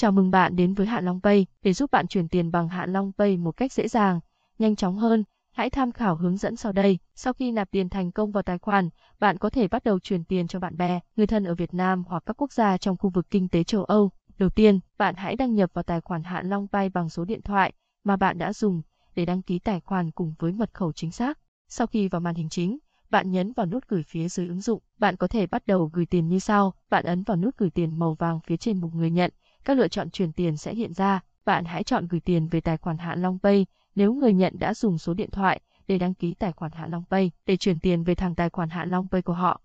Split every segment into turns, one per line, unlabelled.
Chào mừng bạn đến với Hạ Long Pay. Để giúp bạn chuyển tiền bằng Hạ Long Pay một cách dễ dàng, nhanh chóng hơn, hãy tham khảo hướng dẫn sau đây. Sau khi nạp tiền thành công vào tài khoản, bạn có thể bắt đầu chuyển tiền cho bạn bè, người thân ở Việt Nam hoặc các quốc gia trong khu vực kinh tế châu Âu. Đầu tiên, bạn hãy đăng nhập vào tài khoản Hạ Long Pay bằng số điện thoại mà bạn đã dùng để đăng ký tài khoản cùng với mật khẩu chính xác. Sau khi vào màn hình chính, bạn nhấn vào nút gửi phía dưới ứng dụng. Bạn có thể bắt đầu gửi tiền như sau. Bạn ấn vào nút gửi tiền màu vàng phía trên mục người nhận các lựa chọn chuyển tiền sẽ hiện ra. Bạn hãy chọn gửi tiền về tài khoản Hạ Long Pay nếu người nhận đã dùng số điện thoại để đăng ký tài khoản Hạ Long Pay để chuyển tiền về thẳng tài khoản Hạ Long Pay của họ.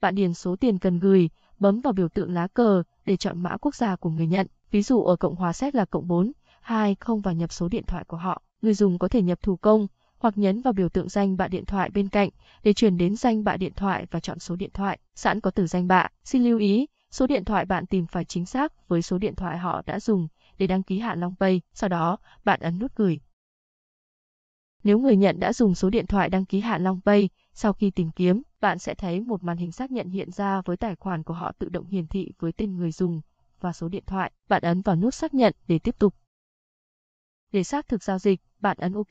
Bạn điền số tiền cần gửi, bấm vào biểu tượng lá cờ để chọn mã quốc gia của người nhận. Ví dụ ở Cộng hòa Séc là cộng 4, 2 không và nhập số điện thoại của họ. Người dùng có thể nhập thủ công hoặc nhấn vào biểu tượng danh bạ điện thoại bên cạnh để chuyển đến danh bạ điện thoại và chọn số điện thoại. Sẵn có từ danh bạ. Xin lưu ý, số điện thoại bạn tìm phải chính xác với số điện thoại họ đã dùng để đăng ký Hạ Long Pay, sau đó bạn ấn nút gửi. Nếu người nhận đã dùng số điện thoại đăng ký Hạ Long Pay, sau khi tìm kiếm, bạn sẽ thấy một màn hình xác nhận hiện ra với tài khoản của họ tự động hiển thị với tên người dùng và số điện thoại. Bạn ấn vào nút xác nhận để tiếp tục. Để xác thực giao dịch, bạn ấn OK.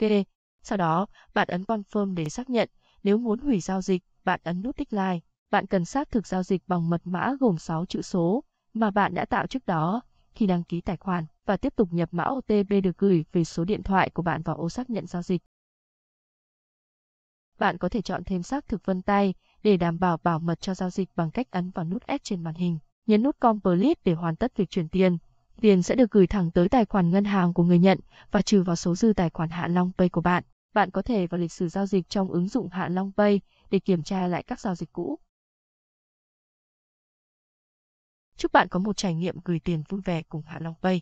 Sau đó, bạn ấn Confirm để xác nhận. Nếu muốn hủy giao dịch, bạn ấn nút Decline bạn cần xác thực giao dịch bằng mật mã gồm 6 chữ số mà bạn đã tạo trước đó khi đăng ký tài khoản và tiếp tục nhập mã OTP được gửi về số điện thoại của bạn vào ô xác nhận giao dịch. Bạn có thể chọn thêm xác thực vân tay để đảm bảo bảo mật cho giao dịch bằng cách ấn vào nút S trên màn hình, nhấn nút Complete để hoàn tất việc chuyển tiền. Tiền sẽ được gửi thẳng tới tài khoản ngân hàng của người nhận và trừ vào số dư tài khoản Hạ Long Pay của bạn. Bạn có thể vào lịch sử giao dịch trong ứng dụng Hạ Long Pay để kiểm tra lại các giao dịch cũ. Chúc bạn có một trải nghiệm gửi tiền vui vẻ cùng Hạ Long Pay.